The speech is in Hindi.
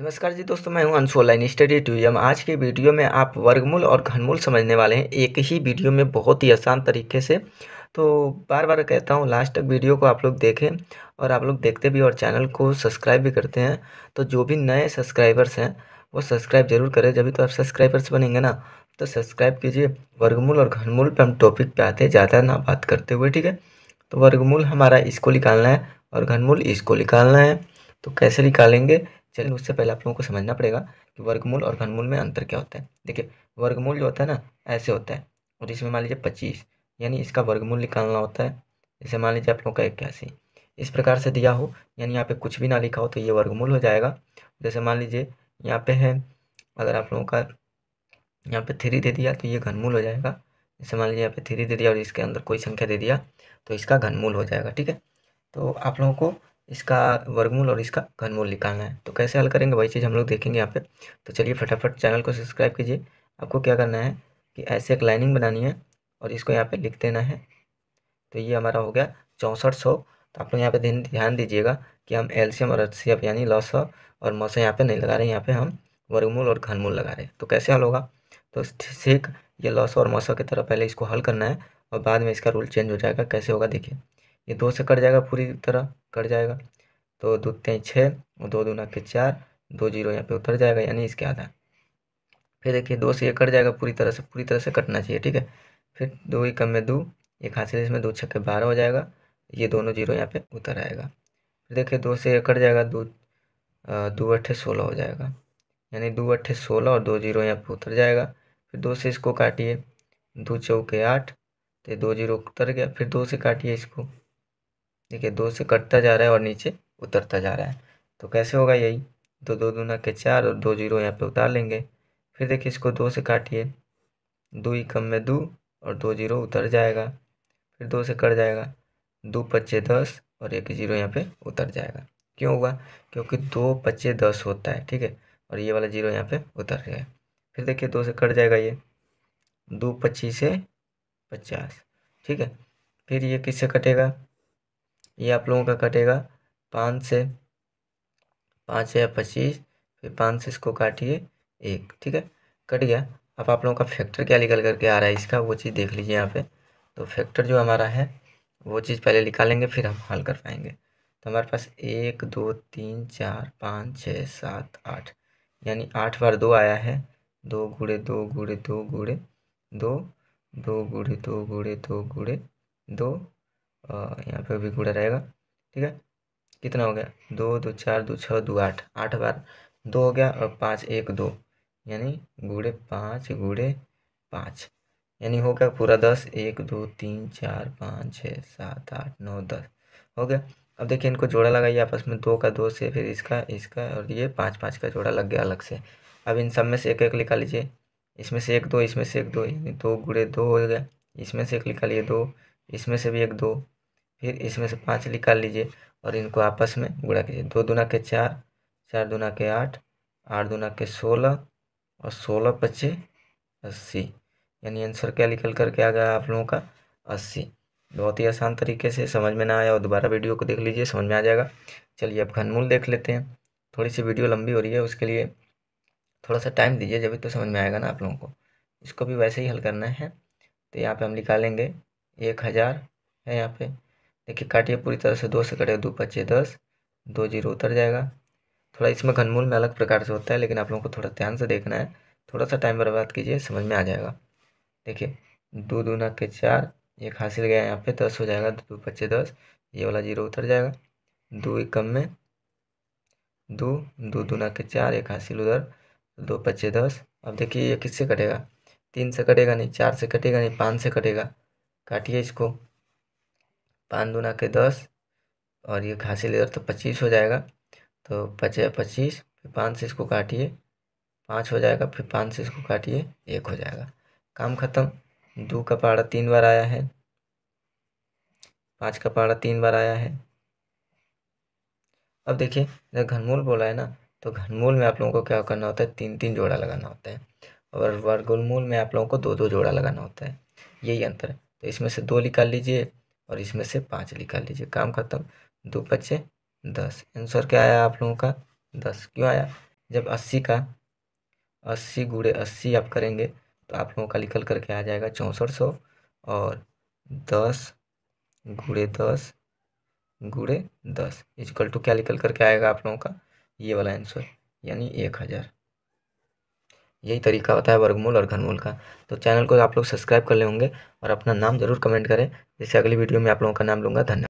नमस्कार जी दोस्तों मैं हूं अंशु ऑनलाइन स्टडी ट्यूजम आज के वीडियो में आप वर्गमूल और घनमूल समझने वाले हैं एक ही वीडियो में बहुत ही आसान तरीके से तो बार बार कहता हूं लास्ट तक वीडियो को आप लोग देखें और आप लोग देखते भी और चैनल को सब्सक्राइब भी करते हैं तो जो भी नए सब्सक्राइबर्स हैं वो सब्सक्राइब जरूर करें जब तो आप सब्सक्राइबर्स बनेंगे ना तो सब्सक्राइब कीजिए वर्गमूल और घनमूल पर हम टॉपिक पर आते हैं ज़्यादा ना बात करते हुए ठीक है तो वर्गमूल हमारा इसको निकालना है और घनमूल इसको निकालना है तो कैसे निकालेंगे चलिए उससे पहले आप लोगों को समझना पड़ेगा कि वर्गमूल और घनमूल में अंतर क्या होता है देखिए वर्गमूल जो होता है ना ऐसे होता है और इसमें मान लीजिए पच्चीस यानी इसका वर्गमूल निकालना होता है जैसे मान लीजिए आप लोगों का इक्यासी इस प्रकार से दिया हो यानी यहाँ पे कुछ भी ना लिखा हो तो ये वर्गमूल हो जाएगा जैसे मान लीजिए यहाँ पे है अगर आप लोगों का यहाँ पे थ्री दे दिया तो ये घनमूल हो जाएगा जैसे मान लीजिए यहाँ पे थ्री दे दिया और इसके अंदर कोई संख्या दे दिया तो इसका घनमूल हो जाएगा ठीक है तो आप लोगों को इसका वर्गमूल और इसका घनमूल निकालना है तो कैसे हल करेंगे वही चीज़ हम लोग देखेंगे यहाँ पे तो चलिए फटाफट चैनल को सब्सक्राइब कीजिए आपको क्या करना है कि ऐसे एक लाइनिंग बनानी है और इसको यहाँ पे लिख देना है तो ये हमारा हो गया चौंसठ सौ तो आप लोग यहाँ पे ध्यान दीजिएगा कि हम एल्शियम और एचसीएफ यानी लॉस और मौसम यहाँ पर नहीं लगा रहे हैं यहाँ पर हम वर्गमूल और घनमूल लगा रहे हैं तो कैसे हल होगा तो ठीक ये लॉस और मौसम की तरह पहले इसको हल करना है और बाद में इसका रूल चेंज हो जाएगा कैसे होगा देखिए ये दो से कट जाएगा पूरी तरह कट जाएगा तो दो तीन छः दो दो के चार दो जीरो यहाँ पे उतर जाएगा यानी इसके आधा फिर देखिए दो से ये कट जाएगा पूरी तरह से पूरी तरह से कटना चाहिए ठीक है फिर दो ही कम में दो एक हासिल इसमें दो छक्के बारह हो जाएगा ये दोनों जीरो यहाँ पे उतर आएगा फिर देखिए दो से ये कट जाएगा दो दो अट्ठे सोलह हो जाएगा यानी दो अट्ठे सोलह और दो जीरो यहाँ पे उतर जाएगा फिर दो से इसको काटिए दो चौके आठ तो दो जीरो उतर गया फिर दो से काटिए इसको देखिए दो से कटता जा रहा है और नीचे उतरता जा रहा है तो कैसे होगा यही तो दो दूना के चार और दो जीरो यहाँ पे उतार लेंगे फिर देखिए इसको दो से काटिए दो ही कम में दो और दो जीरो उतर जाएगा फिर दो से कट जाएगा दो पच्चे दस और एक जीरो यहाँ पे उतर जाएगा क्यों होगा क्योंकि दो पच्चे दस होता है ठीक है और ये वाला जीरो यहाँ पे उतर गया फिर देखिए दो से कट जाएगा ये दो पच्चीस से पचास ठीक है फिर ये किससे कटेगा ये आप लोगों का कटेगा पाँच से पाँच या पच्चीस फिर पाँच से इसको काटिए एक ठीक है कट गया अब आप लोगों का फैक्टर क्या निकल करके आ रहा है इसका वो चीज़ देख लीजिए यहाँ पे तो फैक्टर जो हमारा है वो चीज़ पहले निकालेंगे फिर हम हल कर पाएंगे तो हमारे पास एक दो तीन चार पाँच छः सात आठ यानी आठ बार दो आया है दो गुड़े दो गुड़े दो गुड़े दो दो गुड़े दो गुड़े दो गुड़े दो और यहाँ पे भी गुड़ा रहेगा ठीक है कितना हो गया दो दो चार दो छः दो आठ आठ बार दो हो गया और पाँच एक दो यानी गुड़े पाँच गुड़े पाँच यानी हो गया पूरा दस एक दो तीन चार पाँच छः सात आठ नौ दस हो गया अब देखिए इनको जोड़ा लगाइए आपस में दो का दो से फिर इसका इसका और ये पाँच पाँच का जोड़ा लग गया अलग से अब इन सब में से एक एक निकाल लीजिए इसमें से एक दो इसमें से एक दो यानी दो गुड़े दो हो गया इसमें से एक निकालिए दो इसमें से भी एक दो फिर इसमें से पाँच निकाल लीजिए और इनको आपस में गुड़ा कीजिए दो दुना के चार चार दुना के आठ आठ दुना के सोलह और सोलह पच्चीस अस्सी यानी आंसर क्या निकल करके आ गया आप लोगों का अस्सी बहुत ही आसान तरीके से समझ में ना आया और दोबारा वीडियो को देख लीजिए समझ में आ जाएगा चलिए अब घनमूल देख लेते हैं थोड़ी सी वीडियो लंबी हो रही है उसके लिए थोड़ा सा टाइम दीजिए जब तो समझ में आएगा ना आप लोगों को इसको भी वैसे ही हल करना है तो यहाँ पे हम निकालेंगे एक हज़ार है यहाँ पे देखिए काटिए पूरी तरह से दो से कटे दो पच्चे दस दो जीरो उतर जाएगा थोड़ा इसमें घनमूल में अलग प्रकार से होता है लेकिन आप लोगों को थोड़ा ध्यान से देखना है थोड़ा सा टाइम बर्बाद कीजिए समझ में आ जाएगा देखिए दो दूना के चार एक हासिल गया यहाँ पे दस हो जाएगा दो पच्चे दस ये वाला जीरो उतर जाएगा दो एक कम में दो दो दूना के चार एक हासिल उधर दो पच्चे दस अब देखिए ये किससे कटेगा तीन से कटेगा नहीं चार से कटेगा नहीं पाँच से कटेगा काटिए इसको पाँच दुना के दस और ये घासी लेकर तो पच्चीस हो जाएगा तो पचे पच्चीस फिर पाँच से इसको काटिए पाँच हो जाएगा फिर पाँच से इसको काटिए एक हो जाएगा काम ख़त्म दो का पारा तीन बार आया है पाँच का पारा तीन बार आया है अब देखिए जब घनमूल बोला है ना तो घनमूल में आप लोगों को क्या करना होता है तीन तीन जोड़ा लगाना होता है और वर्गुलमूल में आप लोगों को दो दो जोड़ा लगाना होता है यही अंतर है तो इसमें से दो निकाल लीजिए और इसमें से पाँच निकाल लीजिए काम खत्म दो पच्चे दस आंसर क्या आया आप लोगों का दस क्यों आया जब अस्सी का अस्सी गुड़े अस्सी आप करेंगे तो आप लोगों का निकल करके आ जाएगा चौंसठ सौ और दस गुड़े दस गुड़े दस इजकल टू क्या निकल करके आएगा आप लोगों का ये वाला आंसर यानी एक हज़ार यही तरीका होता है वर्गमूल और घनमूल का तो चैनल को आप लोग सब्सक्राइब कर ले होंगे और अपना नाम ज़रूर कमेंट करें जिससे अगली वीडियो में आप लोगों का नाम लूँगा धन्यवाद